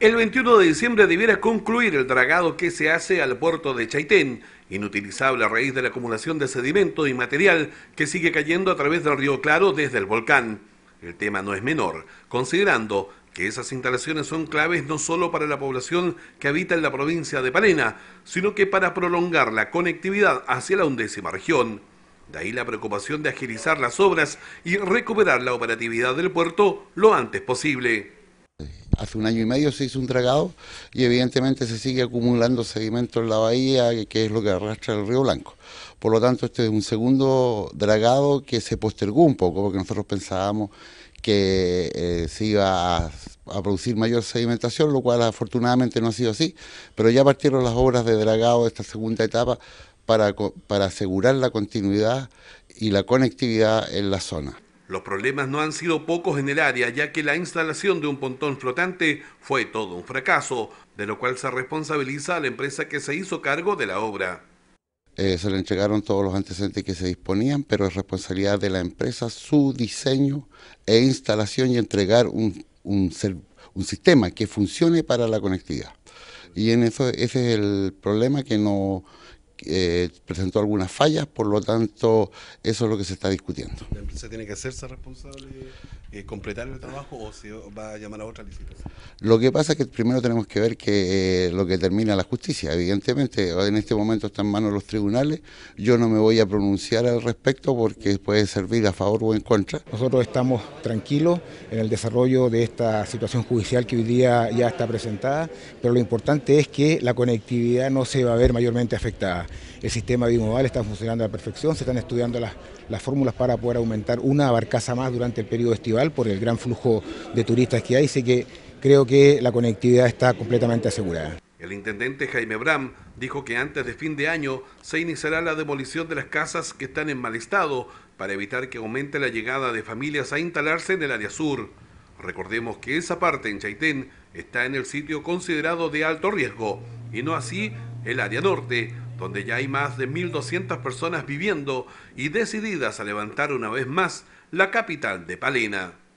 El 21 de diciembre debiera concluir el dragado que se hace al puerto de Chaitén, inutilizable a raíz de la acumulación de sedimento y material que sigue cayendo a través del río Claro desde el volcán. El tema no es menor, considerando que esas instalaciones son claves no solo para la población que habita en la provincia de Palena, sino que para prolongar la conectividad hacia la undécima región. De ahí la preocupación de agilizar las obras y recuperar la operatividad del puerto lo antes posible hace un año y medio se hizo un dragado y evidentemente se sigue acumulando sedimento en la bahía, que es lo que arrastra el río Blanco. Por lo tanto, este es un segundo dragado que se postergó un poco, porque nosotros pensábamos que eh, se iba a, producir mayor sedimentación, lo cual afortunadamente no ha sido así, pero ya partieron las obras de dragado de esta segunda etapa para asegurar la continuidad y la conectividad en la zona. Los problemas no han sido pocos en el área, ya que la instalación de un pontón flotante fue todo un fracaso, de lo cual se responsabiliza a la empresa que se hizo cargo de la obra. Eh, se le entregaron todos los antecedentes que se disponían, pero es responsabilidad de la empresa su diseño e instalación y entregar un, un sistema que funcione para la conectividad. Y en eso ese es el problema que no eh, presentó algunas fallas, por lo tanto, eso es lo que se está discutiendo. ¿La empresa tiene que hacerse responsable, eh, completar el trabajo o se va a llamar a otra licitación? Lo que pasa es que primero tenemos que ver que eh, lo que termina la justicia, evidentemente, en este momento está en manos los tribunales, yo no me voy a pronunciar al respecto porque puede servir a favor o en contra. Nosotros estamos tranquilos en el desarrollo de esta situación judicial que hoy día ya está presentada, pero lo importante es que la conectividad no se va a ver mayormente afectada el sistema bimodal está funcionando a la perfección, se están estudiando las, fórmulas para poder aumentar una barcaza más durante el periodo estival por el gran flujo de turistas que hay, así que creo que la conectividad está completamente asegurada. El intendente Jaime Bram dijo que antes de fin de año se iniciará la demolición de las casas que están en mal estado para evitar que aumente la llegada de familias a instalarse en el área sur. Recordemos que esa parte en Chaitén está en el sitio considerado de alto riesgo y no así el área norte, donde ya hay más de 1.200 personas viviendo y decididas a levantar una vez más la capital de Palena.